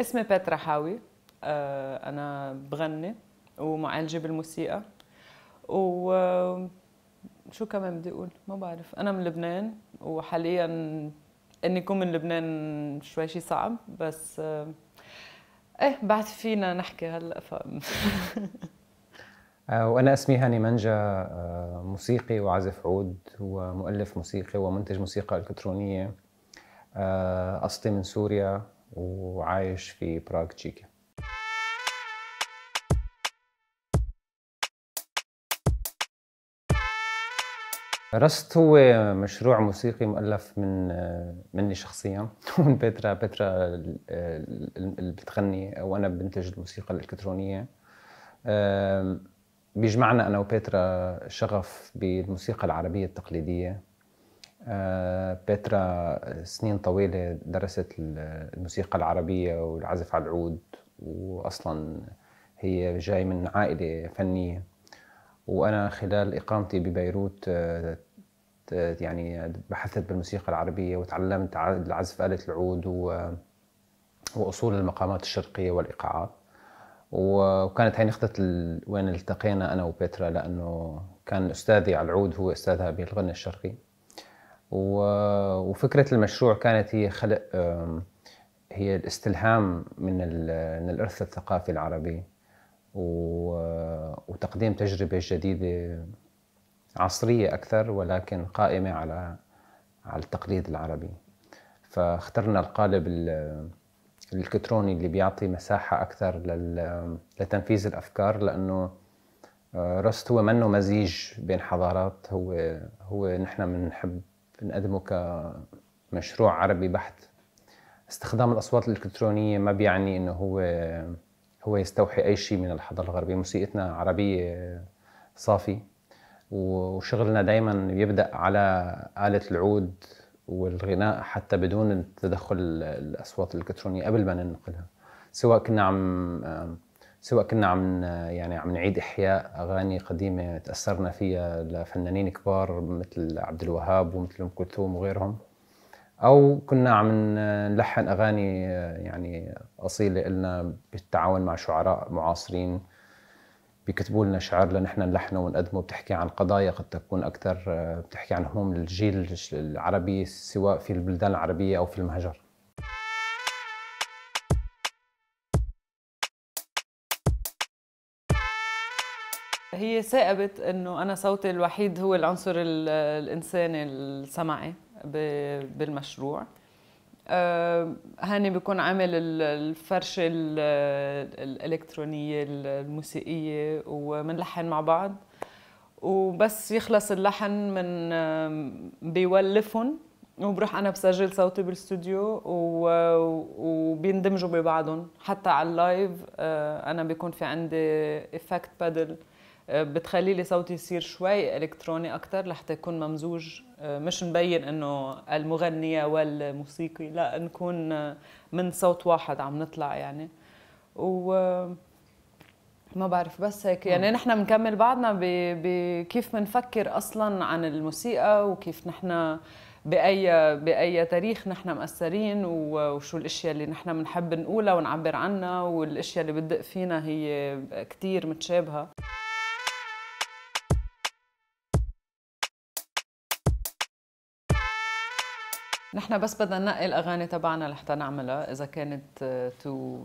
اسمي بترا حاوي آه، أنا بغني ومعالجة بالموسيقى و شو كمان بدي أقول ما بعرف أنا من لبنان وحاليا إني أكون من لبنان شوي شي صعب بس آه، إيه بعد فينا نحكي هلا ف آه، وأنا اسمي هاني منجا موسيقي وعازف عود ومؤلف موسيقي ومنتج موسيقى إلكترونية أصلي من سوريا وعايش في براغ تشيكا رست هو مشروع موسيقي مؤلف من مني شخصيا ومن بترا بترا اللي بتغني وانا بنتج الموسيقى الالكترونيه بيجمعنا انا وبترا شغف بالموسيقى العربيه التقليديه آه، بيترا سنين طويلة درست الموسيقى العربية والعزف على العود وأصلا هي جاي من عائلة فنية وأنا خلال إقامتي ببيروت آه، يعني بحثت بالموسيقى العربية وتعلمت عزف آلة العود و... وأصول المقامات الشرقية والإيقاعات وكانت هي نقطة وين التقينا أنا وبيترا لأنه كان أستاذي على العود هو أستاذها بالغنى الشرقي وفكرة المشروع كانت هي خلق هي الاستلهام من من الإرث الثقافي العربي وتقديم تجربة جديدة عصرية أكثر ولكن قائمة على على التقليد العربي فاخترنا القالب الإلكتروني اللي بيعطي مساحة أكثر لتنفيذ الأفكار لأنه آه، رست هو منه مزيج بين حضارات هو هو نحن بنحب بنقدمه كمشروع عربي بحت استخدام الاصوات الالكترونيه ما بيعني انه هو هو يستوحي اي شيء من الحضاره الغربيه موسيقتنا عربيه صافي وشغلنا دائما بيبدا على اله العود والغناء حتى بدون تدخل الاصوات الالكترونيه قبل ما ننقلها سواء كنا عم سواء كنا عم يعني عم نعيد احياء اغاني قديمه تاثرنا فيها لفنانين كبار مثل عبد الوهاب ومثل ام كلثوم وغيرهم او كنا عم نلحن اغاني يعني اصيله النا بالتعاون مع شعراء معاصرين بيكتبوا لنا شعر لنحن نلحنه ونقدمه بتحكي عن قضايا قد تكون اكثر بتحكي عن هموم الجيل العربي سواء في البلدان العربيه او في المهجر هي ثاقبت انه انا صوتي الوحيد هو العنصر الانساني السمعي بالمشروع هاني بيكون عامل الفرشة الإلكترونية الموسيقية ومنلحن مع بعض وبس يخلص اللحن من بيولفهم وبروح أنا بسجل صوتي بالاستوديو وبيندمجوا ببعضهم حتى على اللايف أه، أنا بيكون في عندي إفكت بدل بتخلي لي صوتي يصير شوي الكتروني اكثر لحتى يكون ممزوج آه، مش مبين انه المغنيه والموسيقي لا نكون آه، من صوت واحد عم نطلع يعني و آه، ما بعرف بس هيك يعني نحن بنكمل بعضنا بكيف بنفكر اصلا عن الموسيقى وكيف نحن باي باي تاريخ نحن مأثرين وشو الاشياء اللي نحن بنحب نقولها ونعبر عنها والاشياء اللي بتدق فينا هي كثير متشابهه نحن بس بدنا ننقي الاغاني تبعنا لحتى نعملها اذا كانت آه، تو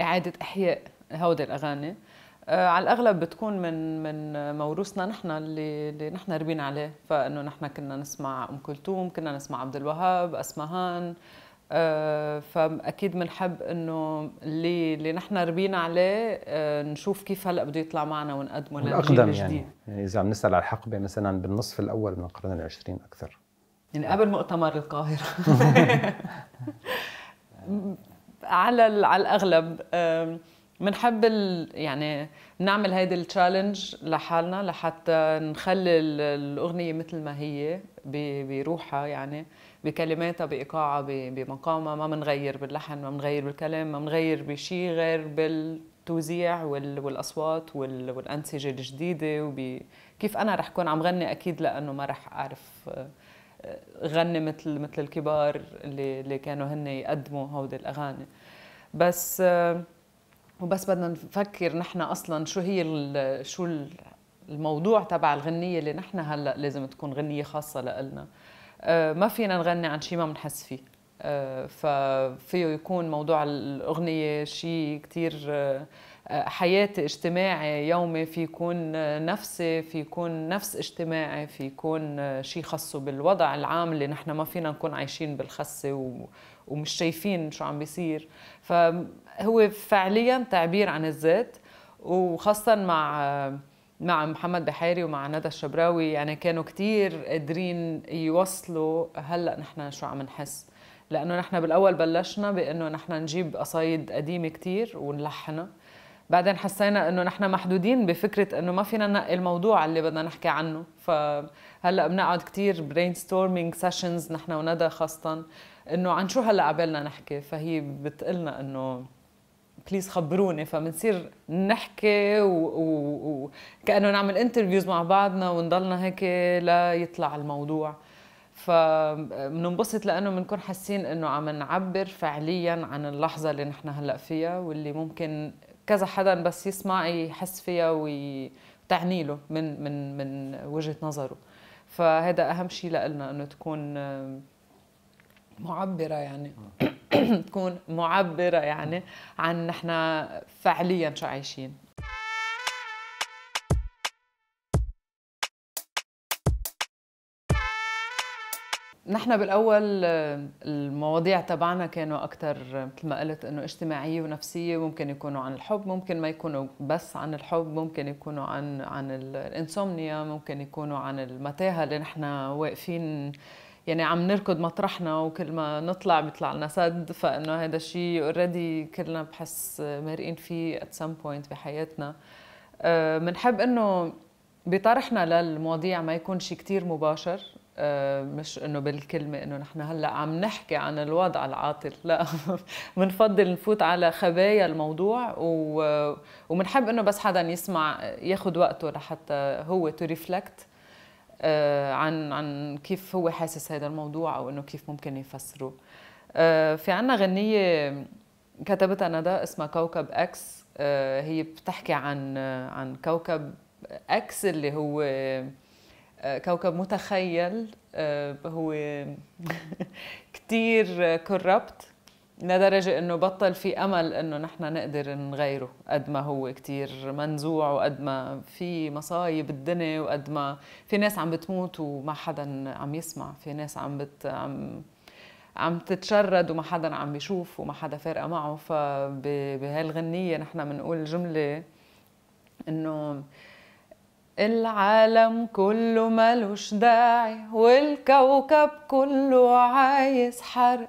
اعاده احياء هودي الاغاني آه، على الاغلب بتكون من من موروثنا نحن اللي اللي نحن ربينا عليه فانه نحن كنا نسمع ام كلثوم كنا نسمع عبد الوهاب اسمهان آه، فاكيد بنحب انه اللي اللي نحن ربينا عليه نشوف كيف هلا بده يطلع معنا ونقدمه للجيل الجديد يعني. يعني اذا عم نسال على الحقبه مثلا بالنصف الاول من القرن العشرين اكثر يعني قبل مؤتمر القاهرة على على الأغلب بنحب يعني نعمل هيدي التشالنج لحالنا لحتى نخلي الأغنية مثل ما هي بروحها يعني بكلماتها بإيقاعها بمقامها ما بنغير باللحن ما بنغير بالكلام ما بنغير بشيء غير بالتوزيع والأصوات والأنسجة الجديدة وكيف أنا رح كون عم غني أكيد لأنه ما رح أعرف آه، غني مثل مثل الكبار اللي اللي كانوا هن يقدموا هودي الاغاني بس آه، وبس بدنا نفكر نحن اصلا شو هي شو الموضوع تبع الغنيه اللي نحن هلا لازم تكون غنيه خاصه لنا آه، ما فينا نغني عن شيء ما بنحس فيه آه، ففيه يكون موضوع الاغنيه شيء كثير حياتي اجتماعي يومي في يكون نفسي في يكون نفس اجتماعي في يكون شيء خاصه بالوضع العام اللي نحن ما فينا نكون عايشين بالخسة ومش شايفين شو عم بيصير فهو فعليا تعبير عن الذات وخاصة مع مع محمد بحيري ومع ندى الشبراوي يعني كانوا كتير قادرين يوصلوا هلا نحن شو عم نحس لانه نحن بالاول بلشنا بانه نحن نجيب قصايد قديمه كتير ونلحنها بعدين حسينا انه نحن محدودين بفكره انه ما فينا ننقي الموضوع اللي بدنا نحكي عنه فهلا بنقعد كثير برين ستورمينج سيشنز نحن وندى خاصه انه عن شو هلا عبالنا نحكي فهي بتقلنا انه بليز خبروني فبنصير نحكي وكانه و... و... نعمل انترفيوز مع بعضنا ونضلنا هيك لا يطلع الموضوع فبننبسط لانه بنكون حاسين انه عم نعبر فعليا عن اللحظه اللي نحن هلا فيها واللي ممكن كذا حدا بس يسمع يحس فيها وتعني له من من من وجهه نظره فهذا اهم شيء لنا انه تكون معبره يعني آه. تكون معبره يعني عن نحن فعليا شو عايشين نحن بالاول المواضيع تبعنا كانوا اكثر مثل ما قلت انه اجتماعيه ونفسيه ممكن يكونوا عن الحب ممكن ما يكونوا بس عن الحب ممكن يكونوا عن عن الانسومنيا ممكن يكونوا عن المتاهه اللي نحن واقفين يعني عم نركض مطرحنا وكل ما نطلع بيطلع لنا سد فانه هذا الشيء اوريدي كلنا بحس مارقين فيه ات سم بوينت بحياتنا بنحب آه، انه بطرحنا للمواضيع ما يكون شيء كتير مباشر آه، مش انه بالكلمه انه نحن هلا عم نحكي عن الوضع العاطل لا بنفضل نفوت على خبايا الموضوع و... ومنحب انه بس حدا يسمع ياخذ وقته لحتى هو تو ريفلكت آه، عن عن كيف هو حاسس هذا الموضوع او انه كيف ممكن يفسره آه، في عنا غنيه كتبتها ندى اسمها كوكب اكس هي بتحكي عن عن كوكب اكس اللي هو كوكب متخيل آه، هو كتير كوربت لدرجة انه بطل في امل انه نحن نقدر نغيره قد ما هو كتير منزوع وقد ما في مصايب الدنيا وقد ما في ناس عم بتموت وما حدا عم يسمع في ناس عم بت عم عم تتشرد وما حدا عم بيشوف وما حدا فارقه معه فبهالغنيه نحن بنقول جمله انه العالم كله ملوش داعي والكوكب كله عايز حرق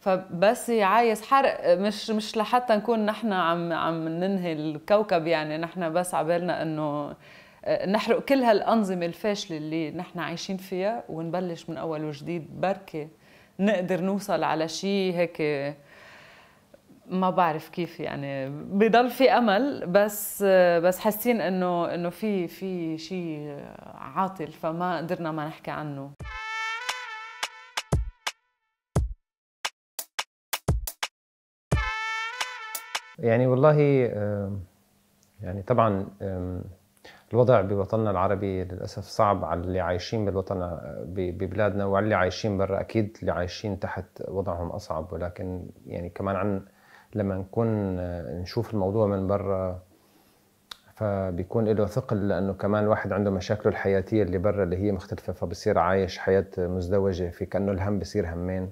فبس عايز حرق مش مش لحتى نكون نحن عم عم ننهي الكوكب يعني نحن بس عبالنا انه آه، نحرق كل هالانظمه الفاشله اللي نحن عايشين فيها ونبلش من اول وجديد بركي نقدر نوصل على شيء هيك ما بعرف كيف يعني بضل في امل بس بس حاسين انه انه في في شيء عاطل فما قدرنا ما نحكي عنه يعني والله يعني طبعا الوضع بوطننا العربي للاسف صعب على اللي عايشين بالوطن ببلادنا وعلى اللي عايشين برا اكيد اللي عايشين تحت وضعهم اصعب ولكن يعني كمان عن لما نكون آه، نشوف الموضوع من بره فبيكون له ثقل لانه كمان الواحد عنده مشاكله الحياتيه اللي برا اللي هي مختلفه فبصير عايش حياه مزدوجه في كانه الهم بصير همين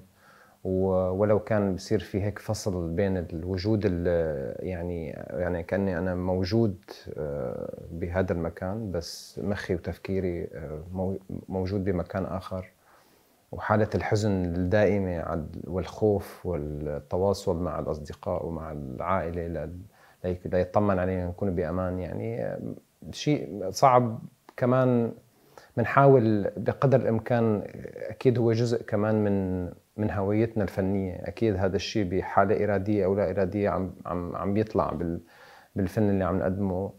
ولو كان بصير في هيك فصل بين الوجود يعني يعني كاني انا موجود آه، بهذا المكان بس مخي وتفكيري آه، موجود بمكان اخر وحالة الحزن الدائمة والخوف والتواصل مع الأصدقاء ومع العائلة ليطمن علينا نكون بأمان يعني شيء صعب كمان بنحاول بقدر الإمكان أكيد هو جزء كمان من من هويتنا الفنية أكيد هذا الشيء بحالة إرادية أو لا إرادية عم عم عم بيطلع بالفن اللي عم نقدمه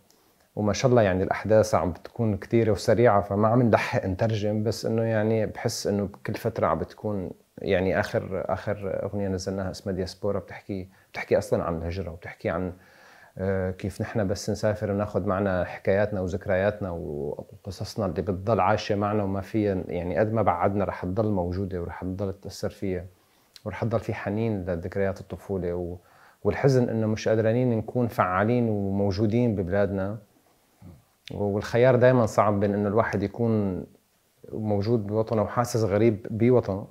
وما شاء الله يعني الاحداث عم بتكون كثيره وسريعه فما عم نلحق نترجم بس انه يعني بحس انه بكل فتره عم بتكون يعني اخر اخر اغنيه نزلناها اسمها دياسبورا بتحكي بتحكي اصلا عن الهجره وبتحكي عن آه، كيف نحن بس نسافر وناخذ معنا حكاياتنا وذكرياتنا وقصصنا اللي بتضل عايشه معنا وما فيها يعني قد ما بعدنا رح تضل موجوده ورح تضل تاثر فيها ورح تضل في حنين لذكريات الطفوله والحزن انه مش قادرين نكون فعالين وموجودين ببلادنا والخيار دايما صعب بين انه الواحد يكون موجود بوطنه وحاسس غريب بوطنه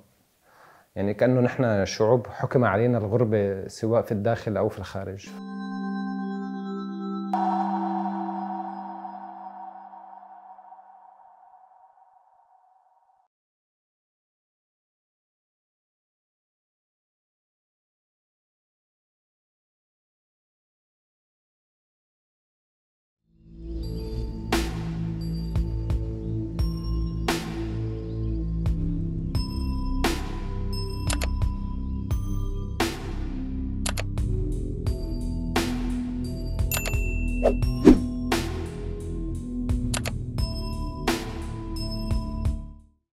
يعني كانه نحن شعوب حكم علينا الغربه سواء في الداخل او في الخارج